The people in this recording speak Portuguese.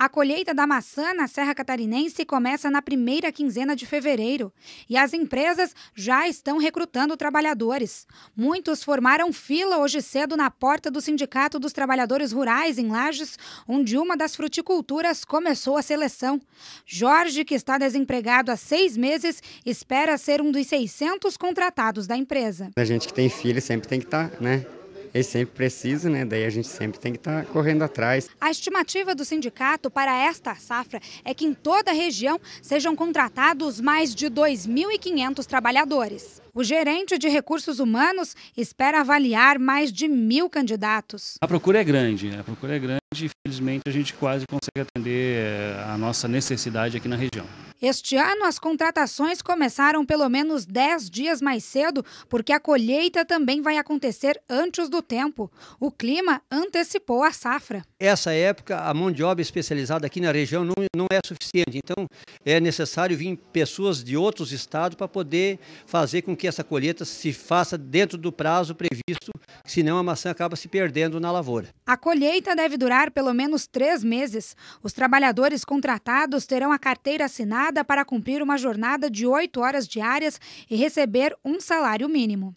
A colheita da maçã na Serra Catarinense começa na primeira quinzena de fevereiro e as empresas já estão recrutando trabalhadores. Muitos formaram fila hoje cedo na porta do Sindicato dos Trabalhadores Rurais em Lages, onde uma das fruticulturas começou a seleção. Jorge, que está desempregado há seis meses, espera ser um dos 600 contratados da empresa. A gente que tem filho sempre tem que estar, tá, né? eles sempre precisam, né? Daí a gente sempre tem que estar tá correndo atrás. A estimativa do sindicato para esta safra é que em toda a região sejam contratados mais de 2.500 trabalhadores. O gerente de recursos humanos espera avaliar mais de mil candidatos. A procura é grande, a procura é grande e, infelizmente, a gente quase consegue atender eh, a nossa necessidade aqui na região. Este ano, as contratações começaram pelo menos 10 dias mais cedo, porque a colheita também vai acontecer antes do tempo. O clima antecipou a safra. Essa época, a mão de obra especializada aqui na região não, não é suficiente. Então, é necessário vir pessoas de outros estados para poder fazer com que essa colheita se faça dentro do prazo previsto, senão a maçã acaba se perdendo na lavoura. A colheita deve durar pelo menos três meses. Os trabalhadores contratados terão a carteira assinada para cumprir uma jornada de oito horas diárias e receber um salário mínimo.